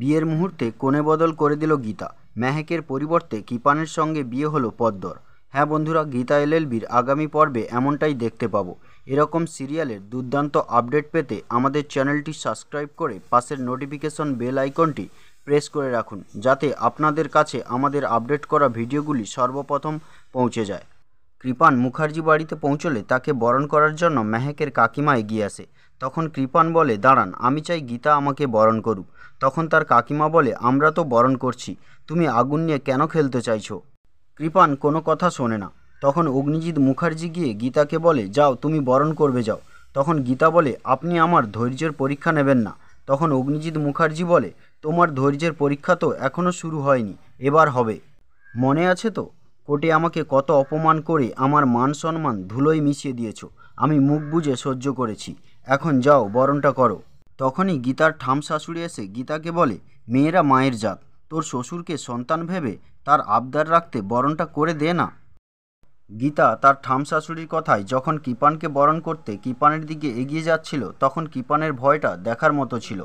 বিয়ের মুহূর্তে কোণে বদল করে দিল গীতা মেহেকের পরিবর্তে কিপানের সঙ্গে বিয়ে হলো পদ্মর হ্যাঁ বন্ধুরা গীতা এলএলবির আগামী পর্বে এমনটাই দেখতে পাবো এরকম সিরিয়ালের দুর্দান্ত আপডেট পেতে আমাদের চ্যানেলটি সাবস্ক্রাইব করে পাশের নোটিফিকেশন বেল আইকনটি প্রেস করে রাখুন যাতে আপনাদের কাছে আমাদের আপডেট করা ভিডিওগুলি সর্বপ্রথম পৌঁছে যায় কৃপান মুখার্জি বাড়িতে পৌঁছলে তাকে বরণ করার জন্য মেহেকের কাকিমা এগিয়ে আসে তখন কৃপান বলে দাঁড়ান আমি চাই গীতা আমাকে বরণ করুক তখন তার কাকিমা বলে আমরা তো বরণ করছি তুমি আগুন নিয়ে কেন খেলতে চাইছো কৃপান কোনো কথা শোনে না তখন অগ্নিজিৎ মুখার্জি গিয়ে গীতাকে বলে যাও তুমি বরণ করবে যাও তখন গীতা বলে আপনি আমার ধৈর্যের পরীক্ষা নেবেন না তখন অগ্নিজিৎ মুখার্জি বলে তোমার ধৈর্যের পরীক্ষা তো এখনও শুরু হয়নি এবার হবে মনে আছে তো কোর্টে আমাকে কত অপমান করে আমার মান সম্মান ধুলোয় মিশিয়ে দিয়েছ আমি মুখ বুঝে সহ্য করেছি এখন যাও বরণটা করো তখনই গীতার ঠাম শাশুড়ি এসে গীতাকে বলে মেয়েরা মায়ের জাত তোর শ্বশুরকে সন্তান ভেবে তার আবদার রাখতে বরণটা করে দে না গীতা তার ঠাম শাশুড়ির কথায় যখন কিপানকে বরণ করতে কিপানের দিকে এগিয়ে যাচ্ছিল তখন কিপানের ভয়টা দেখার মতো ছিল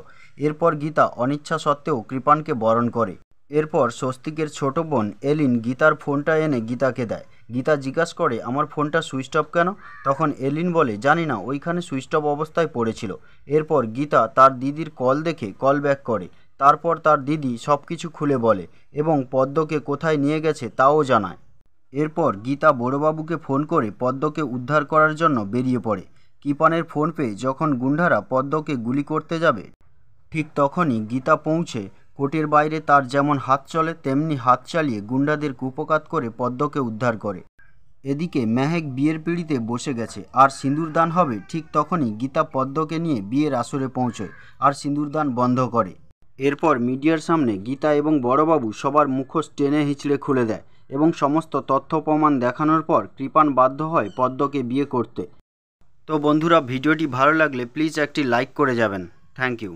এরপর গীতা অনিচ্ছা সত্ত্বেও কৃপানকে বরণ করে এরপর স্বস্তিকের ছোট বোন এলিন গীতার ফোনটা এনে গীতাকে দেয় গীতা জিজ্ঞাসা করে আমার ফোনটা সুইচ অফ কেন তখন এলিন বলে জানি না ওইখানে সুইচ অফ অবস্থায় পড়েছিল এরপর গীতা তার দিদির কল দেখে কল ব্যাক করে তারপর তার দিদি সব কিছু খুলে বলে এবং পদ্মকে কোথায় নিয়ে গেছে তাও জানায় এরপর গীতা বড়বাবুকে ফোন করে পদ্মকে উদ্ধার করার জন্য বেরিয়ে পড়ে কিপানের ফোন পেয়ে যখন গুন্ডারা পদ্মকে গুলি করতে যাবে ঠিক তখনই গীতা পৌঁছে কোর্টের বাইরে তার যেমন হাত চলে তেমনি হাত চালিয়ে গুন্ডাদের কুপকাত করে পদ্মকে উদ্ধার করে এদিকে মেহেক বিয়ের পিড়িতে বসে গেছে আর সিঁদুরদান হবে ঠিক তখনই গীতা পদ্মকে নিয়ে বিয়ের আসরে পৌঁছয় আর সিঁদুরদান বন্ধ করে এরপর মিডিয়ার সামনে গীতা এবং বড়বাবু সবার মুখোশ টেনে হিঁচড়ে খুলে দেয় এবং সমস্ত তথ্য প্রমাণ দেখানোর পর কৃপান বাধ্য হয় পদ্মকে বিয়ে করতে তো বন্ধুরা ভিডিওটি ভালো লাগলে প্লিজ একটি লাইক করে যাবেন থ্যাংক ইউ